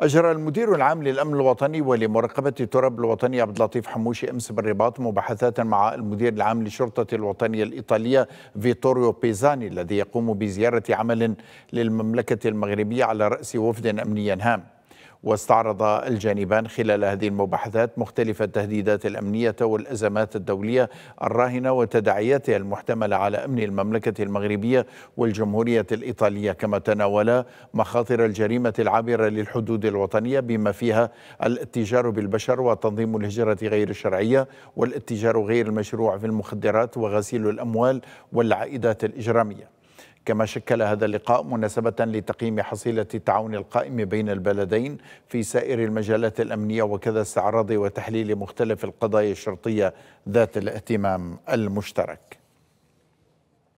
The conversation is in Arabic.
أجرى المدير العام للأمن الوطني ولمراقبة التراب الوطني عبد اللطيف حموشي أمس بالرباط مباحثات مع المدير العام للشرطة الوطنية الإيطالية فيتوريو بيزاني الذي يقوم بزيارة عمل للمملكة المغربية على رأس وفد أمني هام واستعرض الجانبان خلال هذه المباحثات مختلف التهديدات الأمنية والأزمات الدولية الراهنة وتداعياتها المحتملة على أمن المملكة المغربية والجمهورية الإيطالية كما تناولا مخاطر الجريمة العابرة للحدود الوطنية بما فيها الاتجار بالبشر وتنظيم الهجرة غير الشرعية والاتجار غير المشروع في المخدرات وغسيل الأموال والعائدات الإجرامية كما شكل هذا اللقاء مناسبة لتقييم حصيلة التعاون القائم بين البلدين في سائر المجالات الأمنية وكذا استعراض وتحليل مختلف القضايا الشرطية ذات الاهتمام المشترك